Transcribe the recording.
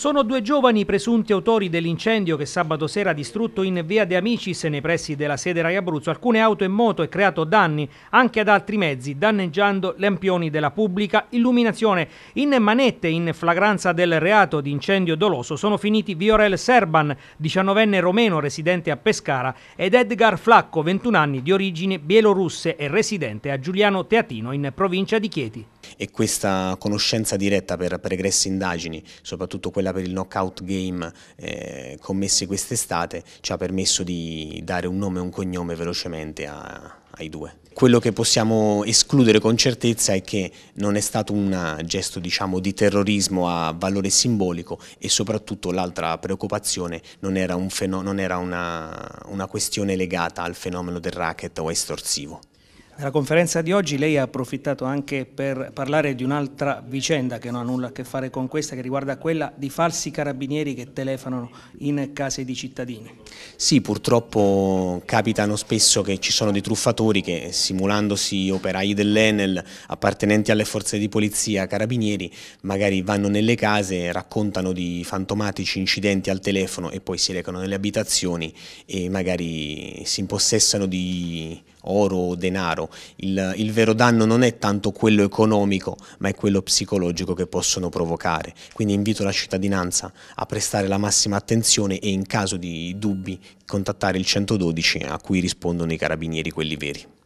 Sono due giovani presunti autori dell'incendio che sabato sera ha distrutto in via De Amicis nei pressi della sede Rai Abruzzo alcune auto e moto e creato danni anche ad altri mezzi, danneggiando lampioni della pubblica illuminazione. In manette in flagranza del reato di incendio doloso sono finiti Viorel Serban, 19enne romeno residente a Pescara, ed Edgar Flacco, 21 anni di origine bielorusse e residente a Giuliano Teatino in provincia di Chieti. E questa conoscenza diretta per pregresse indagini, soprattutto quella partita per il knockout game eh, commesse quest'estate ci ha permesso di dare un nome e un cognome velocemente a, ai due. Quello che possiamo escludere con certezza è che non è stato un gesto diciamo, di terrorismo a valore simbolico e soprattutto l'altra preoccupazione non era, un non era una, una questione legata al fenomeno del racket o estorsivo. Nella conferenza di oggi lei ha approfittato anche per parlare di un'altra vicenda che non ha nulla a che fare con questa, che riguarda quella di falsi carabinieri che telefonano in case di cittadini. Sì, purtroppo capitano spesso che ci sono dei truffatori che simulandosi operai dell'Enel, appartenenti alle forze di polizia, carabinieri, magari vanno nelle case, raccontano di fantomatici incidenti al telefono e poi si recano nelle abitazioni e magari si impossessano di oro o denaro il, il vero danno non è tanto quello economico, ma è quello psicologico che possono provocare. Quindi invito la cittadinanza a prestare la massima attenzione e in caso di dubbi contattare il 112 a cui rispondono i carabinieri quelli veri.